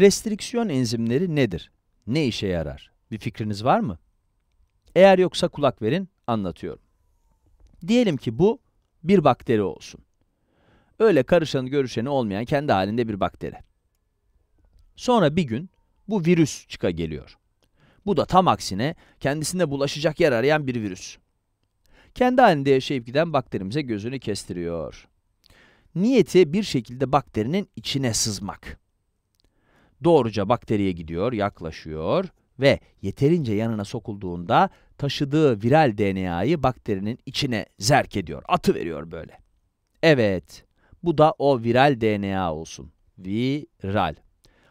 Restriksiyon enzimleri nedir? Ne işe yarar? Bir fikriniz var mı? Eğer yoksa kulak verin, anlatıyorum. Diyelim ki bu bir bakteri olsun. Öyle karışanı görüşeni olmayan kendi halinde bir bakteri. Sonra bir gün bu virüs çıka geliyor. Bu da tam aksine kendisine bulaşacak yer arayan bir virüs. Kendi halinde yaşayıp giden bakterimize gözünü kestiriyor. Niyeti bir şekilde bakterinin içine sızmak doğruca bakteriye gidiyor, yaklaşıyor ve yeterince yanına sokulduğunda taşıdığı viral DNA'yı bakterinin içine zerk ediyor, atı veriyor böyle. Evet, bu da o viral DNA olsun. Viral.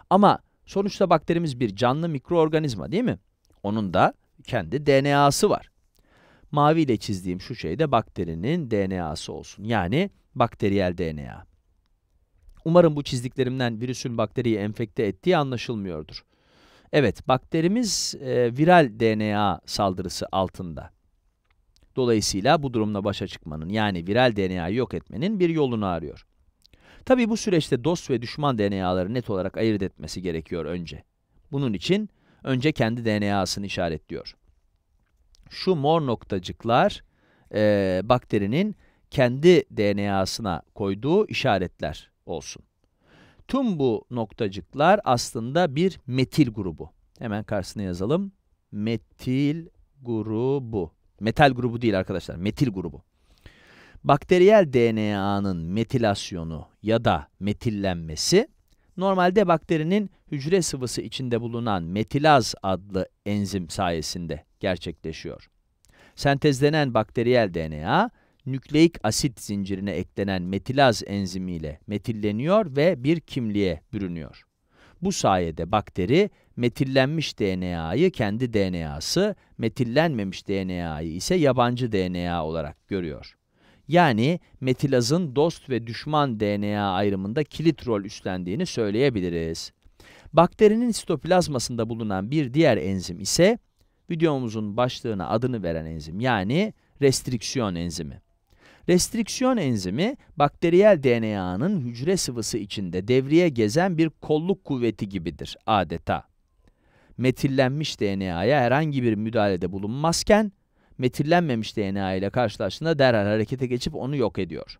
Ama sonuçta bakterimiz bir canlı mikroorganizma değil mi? Onun da kendi DNA'sı var. Mavi ile çizdiğim şu şey de bakterinin DNA'sı olsun. Yani bakteriyel DNA. Umarım bu çizdiklerimden virüsün bakteriyi enfekte ettiği anlaşılmıyordur. Evet, bakterimiz e, viral DNA saldırısı altında. Dolayısıyla bu durumla başa çıkmanın yani viral DNA'yı yok etmenin bir yolunu arıyor. Tabii bu süreçte dost ve düşman DNA'ları net olarak ayırt etmesi gerekiyor önce. Bunun için önce kendi DNA'sını işaretliyor. Şu mor noktacıklar e, bakterinin kendi DNA'sına koyduğu işaretler olsun. Tüm bu noktacıklar aslında bir metil grubu. Hemen karşısına yazalım. Metil grubu. Metal grubu değil arkadaşlar, metil grubu. Bakteriyel DNA'nın metilasyonu ya da metillenmesi normalde bakterinin hücre sıvısı içinde bulunan metilaz adlı enzim sayesinde gerçekleşiyor. Sentezlenen bakteriyel DNA nükleik asit zincirine eklenen metilaz enzimiyle metilleniyor ve bir kimliğe bürünüyor. Bu sayede bakteri metillenmiş DNA'yı kendi DNA'sı, metillenmemiş DNA'yı ise yabancı DNA olarak görüyor. Yani metilazın dost ve düşman DNA ayrımında kilit rol üstlendiğini söyleyebiliriz. Bakterinin sitoplazmasında bulunan bir diğer enzim ise videomuzun başlığına adını veren enzim yani restriksiyon enzimi. Restriksiyon enzimi, bakteriyel DNA'nın hücre sıvısı içinde devreye gezen bir kolluk kuvveti gibidir adeta. Metillenmiş DNA'ya herhangi bir müdahalede bulunmazken, metillenmemiş DNA ile karşılaştığında derhal harekete geçip onu yok ediyor.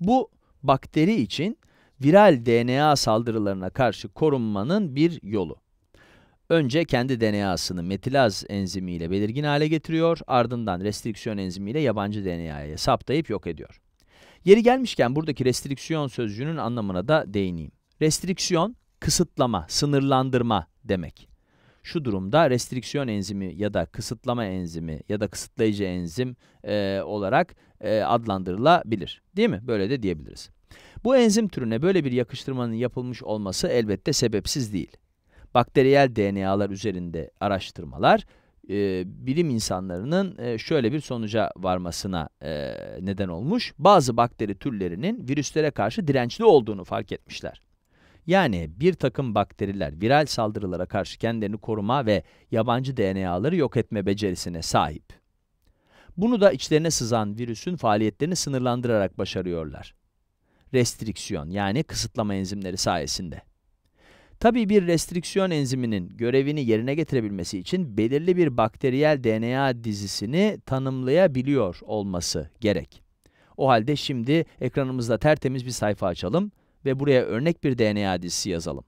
Bu, bakteri için viral DNA saldırılarına karşı korunmanın bir yolu. Önce kendi DNA'sını metilaz enzimiyle belirgin hale getiriyor, ardından restriksiyon enzimiyle yabancı DNA'yı saptayıp yok ediyor. Yeri gelmişken buradaki restriksiyon sözcüğünün anlamına da değineyim. Restriksiyon, kısıtlama, sınırlandırma demek. Şu durumda restriksiyon enzimi ya da kısıtlama enzimi ya da kısıtlayıcı enzim e, olarak e, adlandırılabilir. Değil mi? Böyle de diyebiliriz. Bu enzim türüne böyle bir yakıştırmanın yapılmış olması elbette sebepsiz değil bakteriyel DNA'lar üzerinde araştırmalar e, bilim insanlarının e, şöyle bir sonuca varmasına e, neden olmuş. Bazı bakteri türlerinin virüslere karşı dirençli olduğunu fark etmişler. Yani bir takım bakteriler viral saldırılara karşı kendilerini koruma ve yabancı DNA'ları yok etme becerisine sahip. Bunu da içlerine sızan virüsün faaliyetlerini sınırlandırarak başarıyorlar. Restriksiyon yani kısıtlama enzimleri sayesinde. Tabii bir restriksiyon enziminin görevini yerine getirebilmesi için belirli bir bakteriyel DNA dizisini tanımlayabiliyor olması gerek. O halde şimdi ekranımızda tertemiz bir sayfa açalım ve buraya örnek bir DNA dizisi yazalım.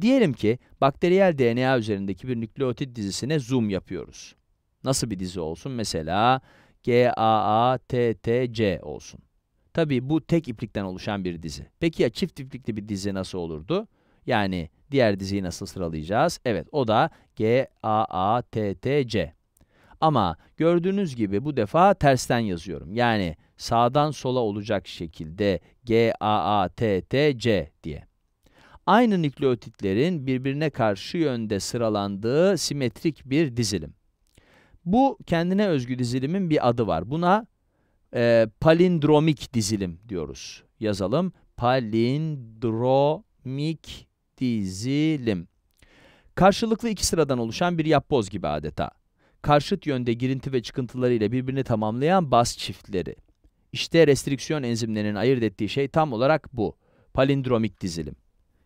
Diyelim ki bakteriyel DNA üzerindeki bir nükleotit dizisine zoom yapıyoruz. Nasıl bir dizi olsun? Mesela GAATTC olsun. Tabii bu tek iplikten oluşan bir dizi. Peki ya çift iplikli bir dizi nasıl olurdu? Yani diğer diziyi nasıl sıralayacağız? Evet o da G, A, A, T, T, C. Ama gördüğünüz gibi bu defa tersten yazıyorum. Yani sağdan sola olacak şekilde G, A, A, T, T, C diye. Aynı nükleotitlerin birbirine karşı yönde sıralandığı simetrik bir dizilim. Bu kendine özgü dizilimin bir adı var. Buna e, palindromik dizilim diyoruz. Yazalım. Palindromik dizilim. Karşılıklı iki sıradan oluşan bir yapboz gibi adeta. Karşıt yönde girinti ve çıkıntılarıyla birbirini tamamlayan baz çiftleri. İşte restriksiyon enzimlerinin ayırt ettiği şey tam olarak bu. Palindromik dizilim.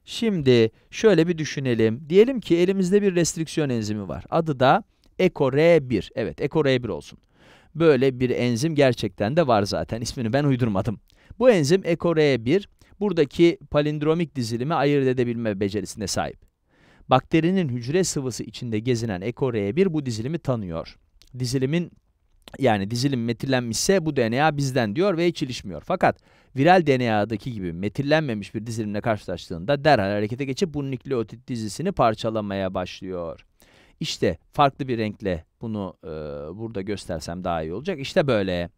Şimdi şöyle bir düşünelim. Diyelim ki elimizde bir restriksiyon enzimi var. Adı da ECOR1. Evet ECOR1 olsun. Böyle bir enzim gerçekten de var zaten. İsmini ben uydurmadım. Bu enzim ECOR1 buradaki palindromik dizilimi ayırt edebilme becerisine sahip. Bakterinin hücre sıvısı içinde gezinen ecor bir bu dizilimi tanıyor. Dizilimin yani dizilim metillenmişse bu DNA bizden diyor ve hiç ilişmiyor. Fakat viral DNA'daki gibi metillenmemiş bir dizilimle karşılaştığında derhal harekete geçip bu nükleotit dizisini parçalamaya başlıyor. İşte farklı bir renkle bunu e, burada göstersem daha iyi olacak. İşte böyle.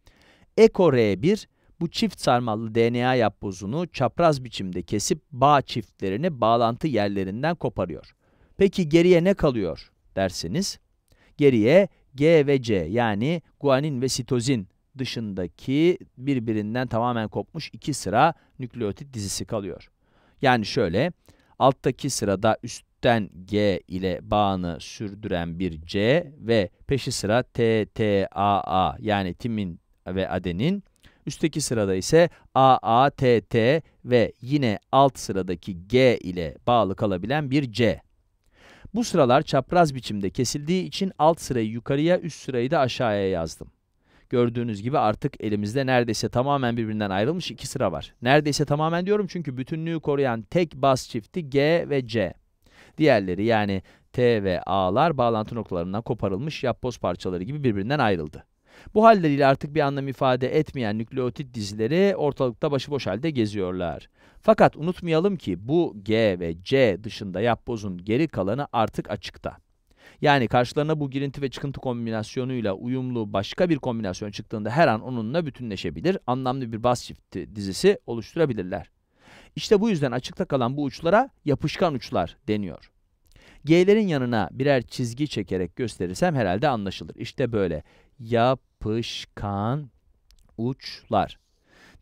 ECOR-1 bu çift sarmallı DNA yapbozunu çapraz biçimde kesip bağ çiftlerini bağlantı yerlerinden koparıyor. Peki geriye ne kalıyor dersiniz? Geriye G ve C yani guanin ve sitozin dışındaki birbirinden tamamen kopmuş iki sıra nükleotit dizisi kalıyor. Yani şöyle, alttaki sırada üstten G ile bağını sürdüren bir C ve peşi sıra T T A A yani timin ve adenin, Üstteki sırada ise AATT ve yine alt sıradaki G ile bağlı kalabilen bir C. Bu sıralar çapraz biçimde kesildiği için alt sırayı yukarıya, üst sırayı da aşağıya yazdım. Gördüğünüz gibi artık elimizde neredeyse tamamen birbirinden ayrılmış iki sıra var. Neredeyse tamamen diyorum çünkü bütünlüğü koruyan tek bas çifti G ve C. Diğerleri yani T ve A'lar bağlantı noktalarından koparılmış yapboz parçaları gibi birbirinden ayrıldı. Bu halleriyle artık bir anlam ifade etmeyen nükleotit dizileri ortalıkta başıboş halde geziyorlar. Fakat unutmayalım ki bu G ve C dışında yapbozun geri kalanı artık açıkta. Yani karşılarına bu girinti ve çıkıntı kombinasyonuyla uyumlu başka bir kombinasyon çıktığında her an onunla bütünleşebilir, anlamlı bir bas çifti dizisi oluşturabilirler. İşte bu yüzden açıkta kalan bu uçlara yapışkan uçlar deniyor. G'lerin yanına birer çizgi çekerek gösterirsem herhalde anlaşılır. İşte böyle yap Yapışkan uçlar.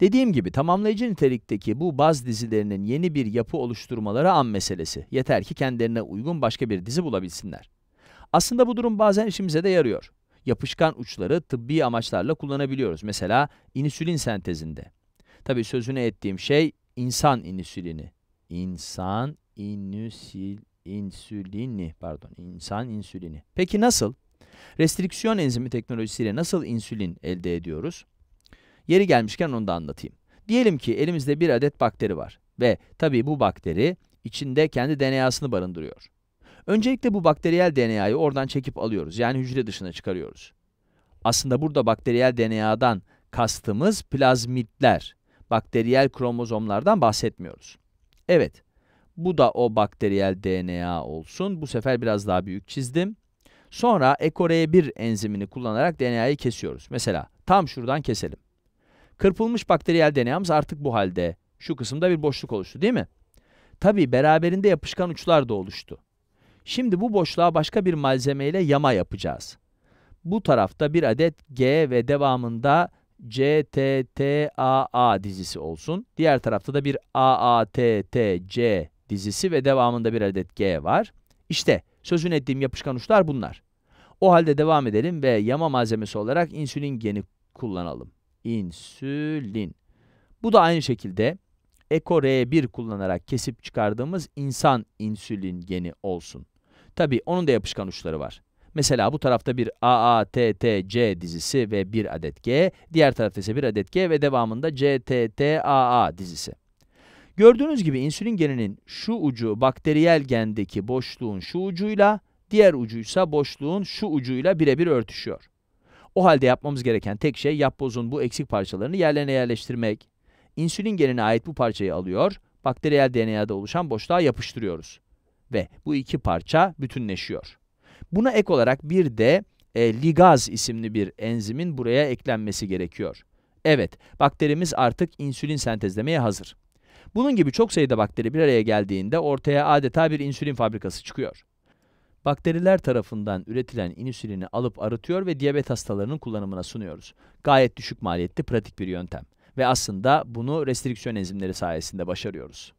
Dediğim gibi tamamlayıcı nitelikteki bu baz dizilerinin yeni bir yapı oluşturmaları an meselesi. Yeter ki kendilerine uygun başka bir dizi bulabilsinler. Aslında bu durum bazen işimize de yarıyor. Yapışkan uçları tıbbi amaçlarla kullanabiliyoruz. Mesela insülin sentezinde. Tabi sözünü ettiğim şey insan insülini. İnsan inüsil, insülini pardon insan insülini. Peki nasıl? Restriksiyon enzimi teknolojisiyle nasıl insülin elde ediyoruz? Yeri gelmişken onu da anlatayım. Diyelim ki elimizde bir adet bakteri var ve tabii bu bakteri içinde kendi DNA'sını barındırıyor. Öncelikle bu bakteriyel DNA'yı oradan çekip alıyoruz. Yani hücre dışına çıkarıyoruz. Aslında burada bakteriyel DNA'dan kastımız plazmitler. Bakteriyel kromozomlardan bahsetmiyoruz. Evet, bu da o bakteriyel DNA olsun. Bu sefer biraz daha büyük çizdim. Sonra ekoreye 1 enzimini kullanarak DNA'yı kesiyoruz. Mesela tam şuradan keselim. Kırpılmış bakteriyel DNA'mız artık bu halde. Şu kısımda bir boşluk oluştu değil mi? Tabi beraberinde yapışkan uçlar da oluştu. Şimdi bu boşluğa başka bir malzemeyle yama yapacağız. Bu tarafta bir adet G ve devamında CTTAA dizisi olsun. Diğer tarafta da bir AATTC dizisi ve devamında bir adet G var. İşte Sözünü ettiğim yapışkan uçlar bunlar. O halde devam edelim ve yama malzemesi olarak insülin geni kullanalım. İnsülin. Bu da aynı şekilde eko ECOR1 kullanarak kesip çıkardığımız insan insülin geni olsun. Tabi onun da yapışkan uçları var. Mesela bu tarafta bir AATTC dizisi ve bir adet G, diğer tarafta ise bir adet G ve devamında CTTAA dizisi. Gördüğünüz gibi insülin geninin şu ucu bakteriyel gendeki boşluğun şu ucuyla, diğer ucuysa boşluğun şu ucuyla birebir örtüşüyor. O halde yapmamız gereken tek şey yapbozun bu eksik parçalarını yerlerine yerleştirmek. İnsülin genine ait bu parçayı alıyor, bakteriyel DNA'da oluşan boşluğa yapıştırıyoruz. Ve bu iki parça bütünleşiyor. Buna ek olarak bir de e, ligaz isimli bir enzimin buraya eklenmesi gerekiyor. Evet, bakterimiz artık insülin sentezlemeye hazır. Bunun gibi çok sayıda bakteri bir araya geldiğinde ortaya adeta bir insülin fabrikası çıkıyor. Bakteriler tarafından üretilen insülini alıp arıtıyor ve diyabet hastalarının kullanımına sunuyoruz. Gayet düşük maliyetli pratik bir yöntem ve aslında bunu restriksiyon enzimleri sayesinde başarıyoruz.